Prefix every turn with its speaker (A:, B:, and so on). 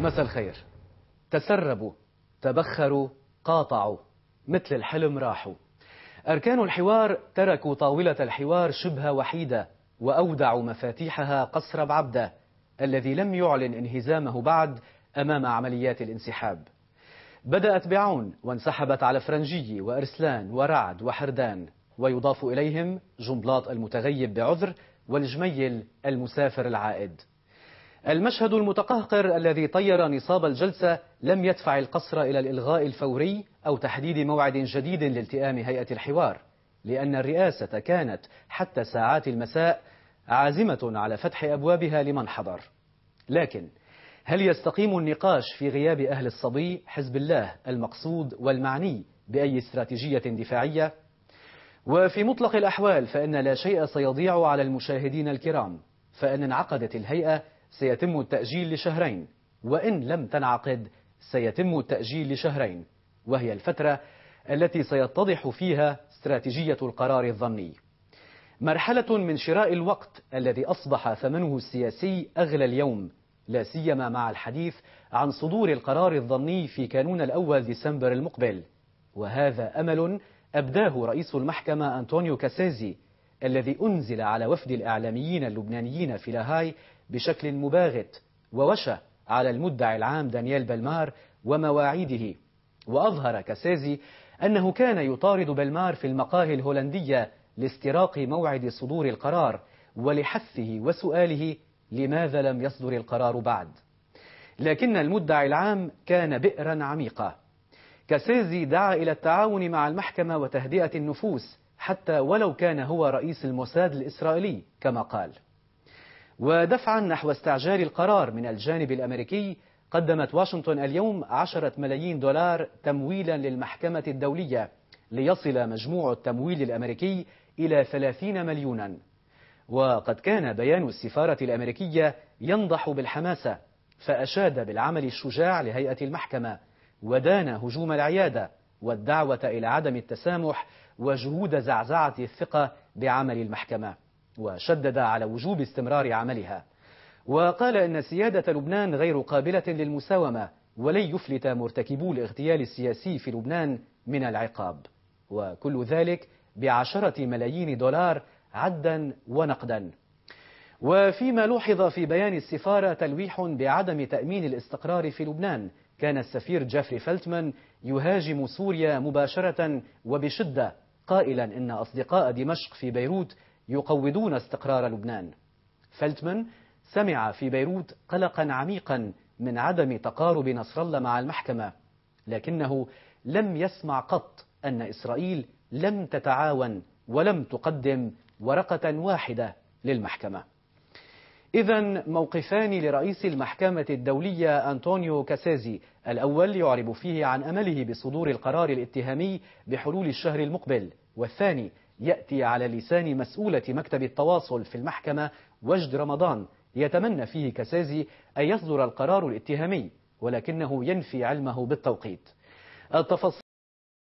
A: مساء الخير تسربوا تبخروا قاطعوا مثل الحلم راحوا أركان الحوار تركوا طاولة الحوار شبه وحيدة وأودعوا مفاتيحها قصر بعبدة الذي لم يعلن انهزامه بعد أمام عمليات الانسحاب بدأت بعون وانسحبت على فرنجي وإرسلان ورعد وحردان ويضاف إليهم جنبلاط المتغيب بعذر والجميل المسافر العائد المشهد المتقهقر الذي طير نصاب الجلسة لم يدفع القصر إلى الإلغاء الفوري أو تحديد موعد جديد لالتئام هيئة الحوار لأن الرئاسة كانت حتى ساعات المساء عازمة على فتح أبوابها لمن حضر لكن هل يستقيم النقاش في غياب أهل الصبي حزب الله المقصود والمعني بأي استراتيجية دفاعية؟ وفي مطلق الأحوال فإن لا شيء سيضيع على المشاهدين الكرام فإن انعقدت الهيئة سيتم التأجيل لشهرين وإن لم تنعقد سيتم التأجيل لشهرين وهي الفترة التي سيتضح فيها استراتيجية القرار الظني مرحلة من شراء الوقت الذي أصبح ثمنه السياسي أغلى اليوم لا سيما مع الحديث عن صدور القرار الظني في كانون الأول ديسمبر المقبل وهذا أمل أبداه رئيس المحكمة أنطونيو كاسيزي الذي أنزل على وفد الإعلاميين اللبنانيين في لاهاي بشكل مباغت ووشى على المدعي العام دانيال بلمار ومواعيده وأظهر كسازي أنه كان يطارد بلمار في المقاهي الهولندية لاستراق موعد صدور القرار ولحثه وسؤاله لماذا لم يصدر القرار بعد لكن المدعي العام كان بئرا عميقا كاسازي دعا إلى التعاون مع المحكمة وتهدئة النفوس حتى ولو كان هو رئيس الموساد الإسرائيلي كما قال ودفعا نحو استعجال القرار من الجانب الأمريكي قدمت واشنطن اليوم عشرة ملايين دولار تمويلا للمحكمة الدولية ليصل مجموع التمويل الأمريكي إلى 30 مليونا وقد كان بيان السفارة الأمريكية ينضح بالحماسة فأشاد بالعمل الشجاع لهيئة المحكمة ودان هجوم العيادة والدعوة إلى عدم التسامح وجهود زعزعة الثقة بعمل المحكمة وشدد على وجوب استمرار عملها وقال إن سيادة لبنان غير قابلة للمساومة ولن يفلت مرتكبو الاغتيال السياسي في لبنان من العقاب وكل ذلك بعشرة ملايين دولار عدا ونقدا وفيما لوحظ في بيان السفارة تلويح بعدم تأمين الاستقرار في لبنان كان السفير جافري فلتمان يهاجم سوريا مباشرة وبشدة قائلا إن أصدقاء دمشق في بيروت يقوضون استقرار لبنان فلتمان سمع في بيروت قلقا عميقا من عدم تقارب نصر الله مع المحكمة لكنه لم يسمع قط أن إسرائيل لم تتعاون ولم تقدم ورقة واحدة للمحكمة إذا موقفان لرئيس المحكمة الدولية أنطونيو كاسازي الأول يعرب فيه عن أمله بصدور القرار الاتهامي بحلول الشهر المقبل والثاني يأتي على لسان مسؤولة مكتب التواصل في المحكمة وجد رمضان يتمنى فيه كاسازي أن يصدر القرار الاتهامي ولكنه ينفي علمه بالتوقيت التفاصيل